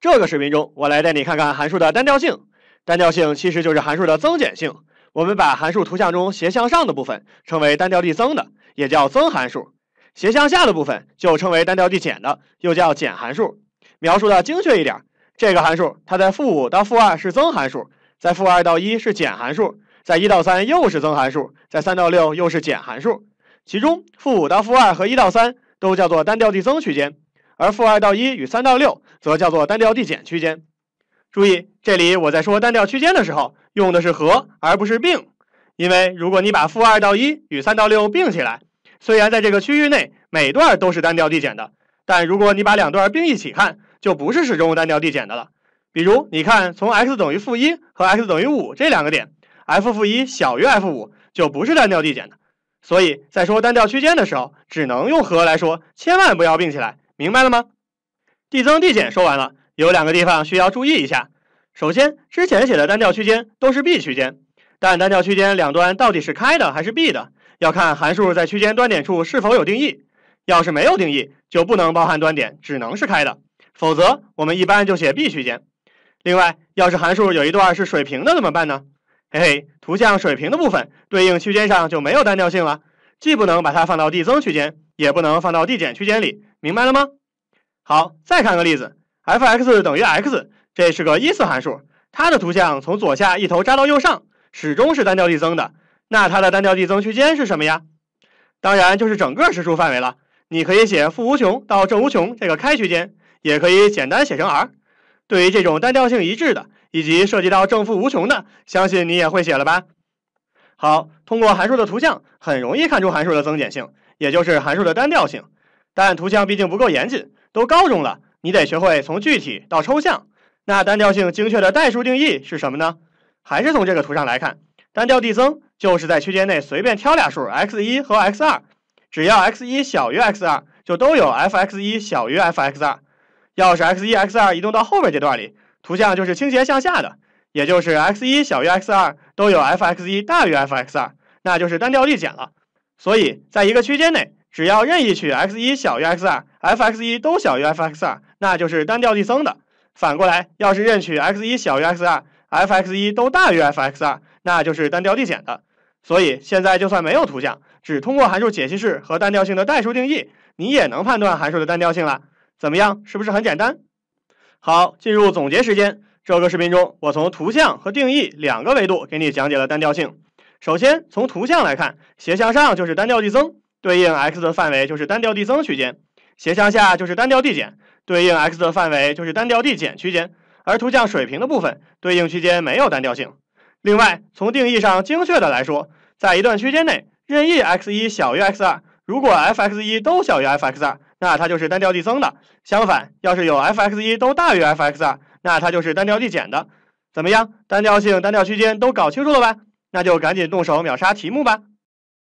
这个视频中，我来带你看看函数的单调性。单调性其实就是函数的增减性。我们把函数图像中斜向上的部分称为单调递增的，也叫增函数；斜向下的部分就称为单调递减的，又叫减函数。描述的精确一点，这个函数它在负五到负二是增函数，在负二到一是减函数，在一到三又是增函数，在三到六又是减函数。其中负五到负二和一到三都叫做单调递增区间。而负二到一与三到六则叫做单调递减区间。注意，这里我在说单调区间的时候用的是和而不是并，因为如果你把负二到一与三到六并起来，虽然在这个区域内每段都是单调递减的，但如果你把两段并一起看，就不是始终单调递减的了。比如，你看从 x 等于负一和 x 等于五这两个点，f 负一小于 f 五，就不是单调递减的。所以在说单调区间的时候，只能用和来说，千万不要并起来。明白了吗？递增递减说完了，有两个地方需要注意一下。首先，之前写的单调区间都是 b 区间，但单调区间两端到底是开的还是闭的，要看函数在区间端点处是否有定义。要是没有定义，就不能包含端点，只能是开的；否则，我们一般就写 b 区间。另外，要是函数有一段是水平的，怎么办呢？嘿嘿，图像水平的部分对应区间上就没有单调性了，既不能把它放到递增区间，也不能放到递减区间里。明白了吗？好，再看个例子，f(x) 等于 x，这是个一次函数，它的图像从左下一头扎到右上，始终是单调递增的。那它的单调递增区间是什么呀？当然就是整个实数范围了。你可以写负无穷到正无穷这个开区间，也可以简单写成 R。对于这种单调性一致的，以及涉及到正负无穷的，相信你也会写了吧？好，通过函数的图像很容易看出函数的增减性，也就是函数的单调性。但图像毕竟不够严谨，都高中了，你得学会从具体到抽象。那单调性精确的代数定义是什么呢？还是从这个图上来看，单调递增就是在区间内随便挑俩数 x 一和 x 二，只要 x 一小于 x 二，就都有 f x 一小于 f x 二。要是 x 一 x 二移动到后面这段里，图像就是倾斜向下的，也就是 x 一小于 x 二都有 f x 一大于 f x 二，那就是单调递减了。所以在一个区间内。只要任意取 x 一小于 x 二，f x 一都小于 f x 二，那就是单调递增的。反过来，要是任取 x 一小于 x 二，f x 一都大于 f x 二，那就是单调递减的。所以现在就算没有图像，只通过函数解析式和单调性的代数定义，你也能判断函数的单调性了。怎么样？是不是很简单？好，进入总结时间。这个视频中，我从图像和定义两个维度给你讲解了单调性。首先从图像来看，斜向上就是单调递增。对应 x 的范围就是单调递增区间，斜向下就是单调递减，对应 x 的范围就是单调递减区间，而图像水平的部分对应区间没有单调性。另外，从定义上精确的来说，在一段区间内，任意 x1 小于 x2，如果 f(x1) 都小于 f(x2)，那它就是单调递增的；相反，要是有 f(x1) 都大于 f(x2)，那它就是单调递减的。怎么样，单调性、单调区间都搞清楚了吧？那就赶紧动手秒杀题目吧。